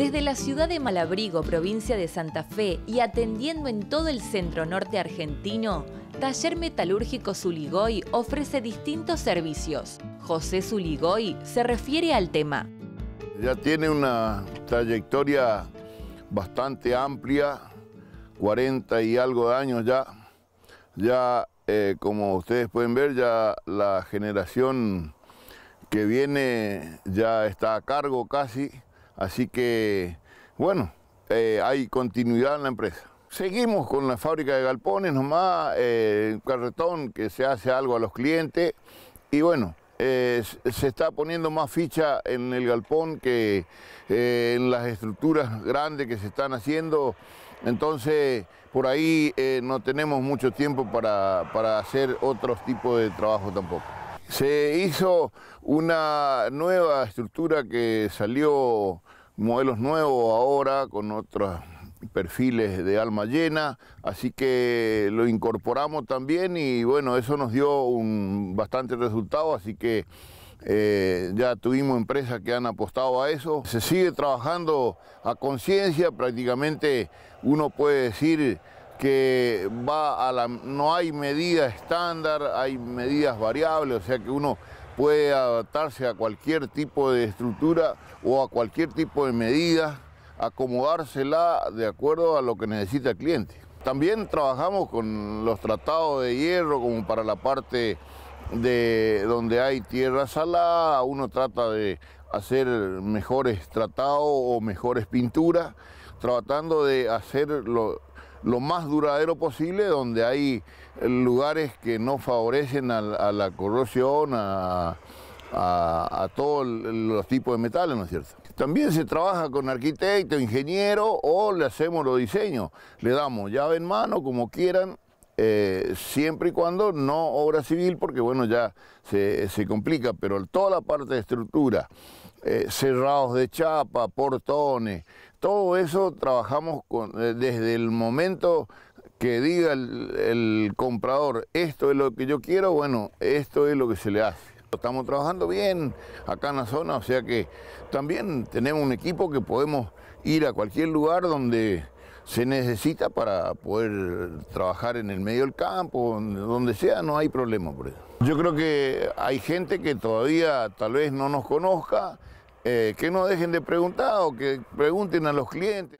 Desde la ciudad de Malabrigo, provincia de Santa Fe, y atendiendo en todo el centro norte argentino, Taller Metalúrgico Zuligoy ofrece distintos servicios. José Zuligoy se refiere al tema. Ya tiene una trayectoria bastante amplia, 40 y algo de años ya. Ya, eh, como ustedes pueden ver, ya la generación que viene ya está a cargo casi Así que, bueno, eh, hay continuidad en la empresa. Seguimos con la fábrica de galpones nomás, eh, el carretón que se hace algo a los clientes y bueno, eh, se está poniendo más ficha en el galpón que en las estructuras grandes que se están haciendo. Entonces, por ahí no tenemos mucho tiempo para, para hacer otros tipos de trabajo tampoco. Se hizo una nueva estructura que salió modelos nuevos ahora con otros perfiles de alma llena, así que lo incorporamos también y bueno, eso nos dio un bastante resultado, así que eh, ya tuvimos empresas que han apostado a eso. Se sigue trabajando a conciencia, prácticamente uno puede decir que va a la, no hay medida estándar, hay medidas variables, o sea que uno puede adaptarse a cualquier tipo de estructura o a cualquier tipo de medida, acomodársela de acuerdo a lo que necesita el cliente. También trabajamos con los tratados de hierro como para la parte de donde hay tierra salada, uno trata de hacer mejores tratados o mejores pinturas, tratando de hacer lo más duradero posible, donde hay lugares que no favorecen a, la corrosión, a, todos los tipos de metales, ¿no es cierto? También se trabaja con arquitecto, ingeniero o le hacemos los diseños. Le damos llave en mano, como quieran, eh, siempre y cuando no obra civil, porque bueno, ya se, complica, pero toda la parte de estructura, eh, cerrados de chapa, portones, todo eso trabajamos eh, desde el momento que diga el, el, comprador, esto es lo que yo quiero, bueno, esto es lo que se le hace. Estamos trabajando bien acá en la zona, o sea que también tenemos un equipo que podemos ir a cualquier lugar donde se necesita para poder trabajar en el medio del campo, donde sea, no hay problema por eso. Yo creo que hay gente que todavía tal vez no nos conozca, eh, que no dejen de preguntar o que pregunten a los clientes.